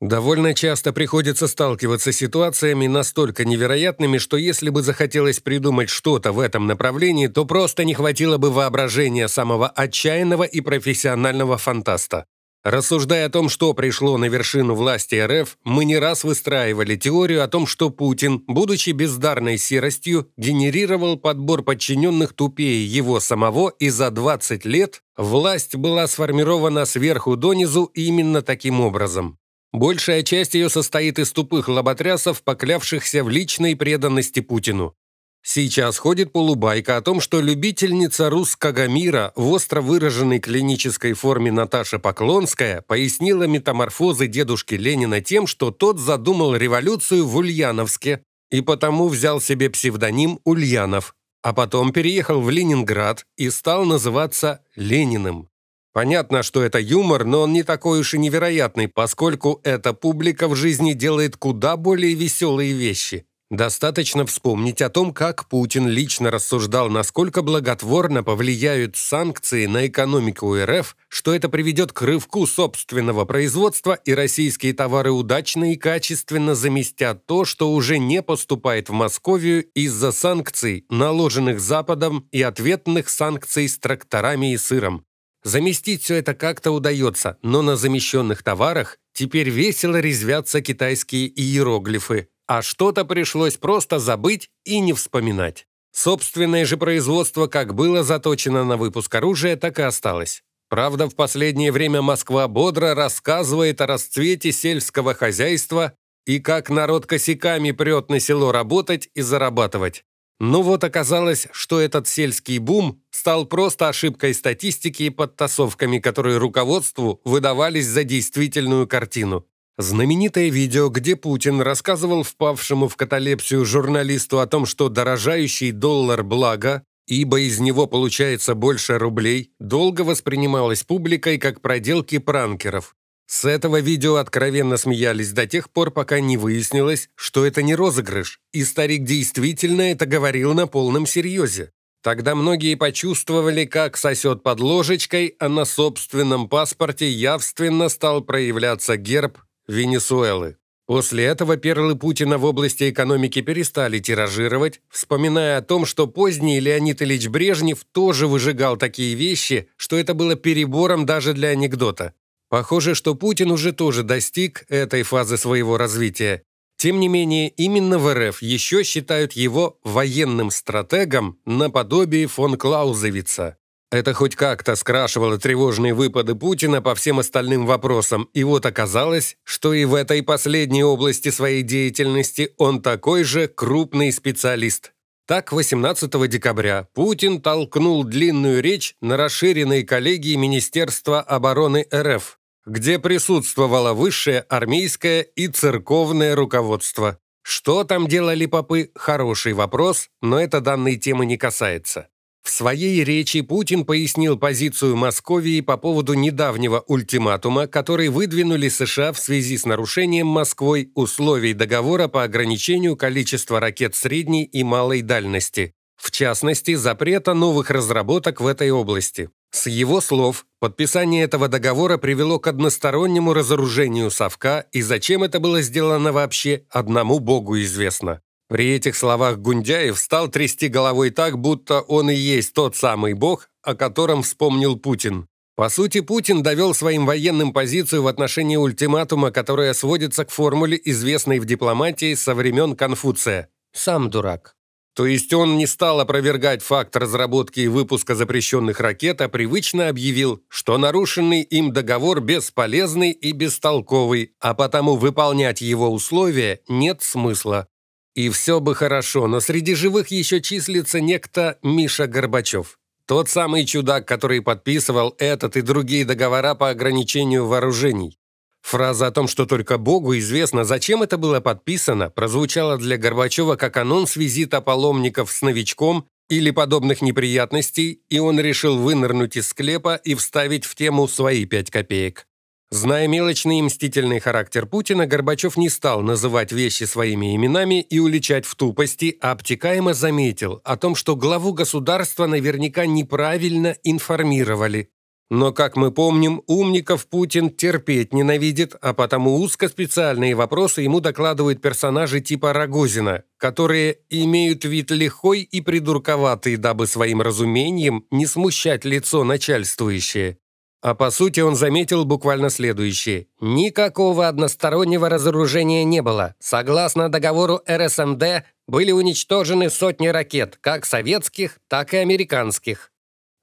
Довольно часто приходится сталкиваться с ситуациями настолько невероятными, что если бы захотелось придумать что-то в этом направлении, то просто не хватило бы воображения самого отчаянного и профессионального фантаста. Рассуждая о том, что пришло на вершину власти РФ, мы не раз выстраивали теорию о том, что Путин, будучи бездарной серостью, генерировал подбор подчиненных тупее его самого, и за 20 лет власть была сформирована сверху донизу именно таким образом. Большая часть ее состоит из тупых лоботрясов, поклявшихся в личной преданности Путину. Сейчас ходит полубайка о том, что любительница русского мира в остро выраженной клинической форме Наташа Поклонская пояснила метаморфозы дедушки Ленина тем, что тот задумал революцию в Ульяновске и потому взял себе псевдоним Ульянов, а потом переехал в Ленинград и стал называться Лениным. Понятно, что это юмор, но он не такой уж и невероятный, поскольку эта публика в жизни делает куда более веселые вещи. Достаточно вспомнить о том, как Путин лично рассуждал, насколько благотворно повлияют санкции на экономику РФ, что это приведет к рывку собственного производства, и российские товары удачно и качественно заместят то, что уже не поступает в Московию из-за санкций, наложенных Западом, и ответных санкций с тракторами и сыром. Заместить все это как-то удается, но на замещенных товарах теперь весело резвятся китайские иероглифы, а что-то пришлось просто забыть и не вспоминать. Собственное же производство как было заточено на выпуск оружия, так и осталось. Правда, в последнее время Москва бодро рассказывает о расцвете сельского хозяйства и как народ косяками прет на село работать и зарабатывать. Ну вот оказалось, что этот сельский бум стал просто ошибкой статистики и подтасовками, которые руководству выдавались за действительную картину. Знаменитое видео, где Путин рассказывал впавшему в каталепсию журналисту о том, что дорожающий доллар благо, ибо из него получается больше рублей, долго воспринималось публикой как проделки пранкеров. С этого видео откровенно смеялись до тех пор, пока не выяснилось, что это не розыгрыш, и старик действительно это говорил на полном серьезе. Тогда многие почувствовали, как сосет под ложечкой, а на собственном паспорте явственно стал проявляться герб Венесуэлы. После этого перлы Путина в области экономики перестали тиражировать, вспоминая о том, что поздний Леонид Ильич Брежнев тоже выжигал такие вещи, что это было перебором даже для анекдота. Похоже, что Путин уже тоже достиг этой фазы своего развития. Тем не менее, именно в РФ еще считают его военным стратегом наподобие фон Клаузевица. Это хоть как-то скрашивало тревожные выпады Путина по всем остальным вопросам, и вот оказалось, что и в этой последней области своей деятельности он такой же крупный специалист. Так, 18 декабря Путин толкнул длинную речь на расширенной коллегии Министерства обороны РФ, где присутствовало высшее армейское и церковное руководство. Что там делали попы – хороший вопрос, но это данной темы не касается. В своей речи Путин пояснил позицию Московии по поводу недавнего ультиматума, который выдвинули США в связи с нарушением Москвой условий договора по ограничению количества ракет средней и малой дальности, в частности, запрета новых разработок в этой области. С его слов, подписание этого договора привело к одностороннему разоружению Совка, и зачем это было сделано вообще, одному богу известно. При этих словах Гундяев стал трясти головой так, будто он и есть тот самый бог, о котором вспомнил Путин. По сути, Путин довел своим военным позицию в отношении ультиматума, которая сводится к формуле, известной в дипломатии со времен Конфуция. «Сам дурак». То есть он не стал опровергать факт разработки и выпуска запрещенных ракет, а привычно объявил, что нарушенный им договор бесполезный и бестолковый, а потому выполнять его условия нет смысла. И все бы хорошо, но среди живых еще числится некто Миша Горбачев. Тот самый чудак, который подписывал этот и другие договора по ограничению вооружений. Фраза о том, что только Богу известно, зачем это было подписано, прозвучала для Горбачева как анонс визита паломников с новичком или подобных неприятностей, и он решил вынырнуть из склепа и вставить в тему свои пять копеек. Зная мелочный и мстительный характер Путина, Горбачев не стал называть вещи своими именами и уличать в тупости, а обтекаемо заметил о том, что главу государства наверняка неправильно информировали, но, как мы помним, умников Путин терпеть ненавидит, а потому узкоспециальные вопросы ему докладывают персонажи типа Рогозина, которые имеют вид лихой и придурковатый, дабы своим разумением не смущать лицо начальствующее. А по сути он заметил буквально следующее. Никакого одностороннего разоружения не было. Согласно договору РСМД, были уничтожены сотни ракет, как советских, так и американских.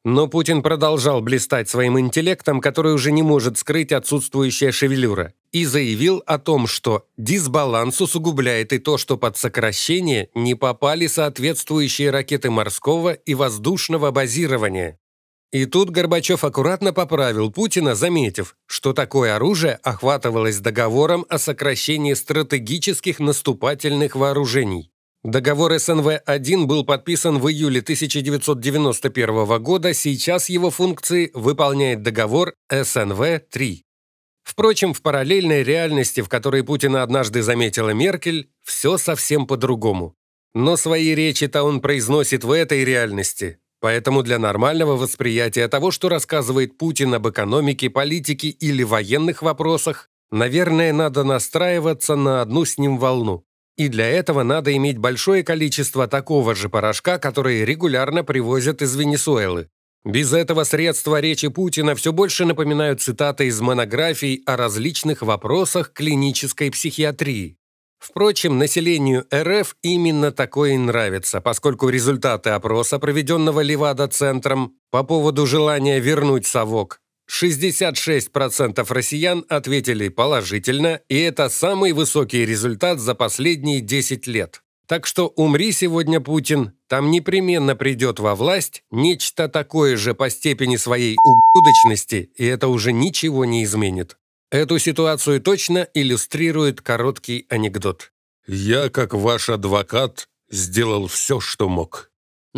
Но Путин продолжал блистать своим интеллектом, который уже не может скрыть отсутствующая шевелюра, и заявил о том, что дисбаланс усугубляет и то, что под сокращение не попали соответствующие ракеты морского и воздушного базирования. И тут Горбачев аккуратно поправил Путина, заметив, что такое оружие охватывалось договором о сокращении стратегических наступательных вооружений. Договор СНВ-1 был подписан в июле 1991 года, сейчас его функции выполняет договор СНВ-3. Впрочем, в параллельной реальности, в которой Путина однажды заметила Меркель, все совсем по-другому. Но свои речи-то он произносит в этой реальности. Поэтому для нормального восприятия того, что рассказывает Путин об экономике, политике или военных вопросах, наверное, надо настраиваться на одну с ним волну. И для этого надо иметь большое количество такого же порошка, который регулярно привозят из Венесуэлы. Без этого средства речи Путина все больше напоминают цитаты из монографий о различных вопросах клинической психиатрии. Впрочем, населению РФ именно такое и нравится, поскольку результаты опроса, проведенного Левада-центром по поводу желания вернуть совок 66% россиян ответили положительно, и это самый высокий результат за последние 10 лет. Так что умри сегодня, Путин, там непременно придет во власть нечто такое же по степени своей ублюдочности, и это уже ничего не изменит. Эту ситуацию точно иллюстрирует короткий анекдот. «Я, как ваш адвокат, сделал все, что мог».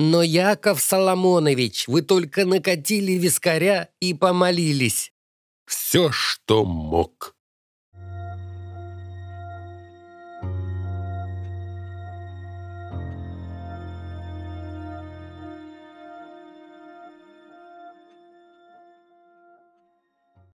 Но, Яков Соломонович, вы только накатили вискаря и помолились. Все, что мог.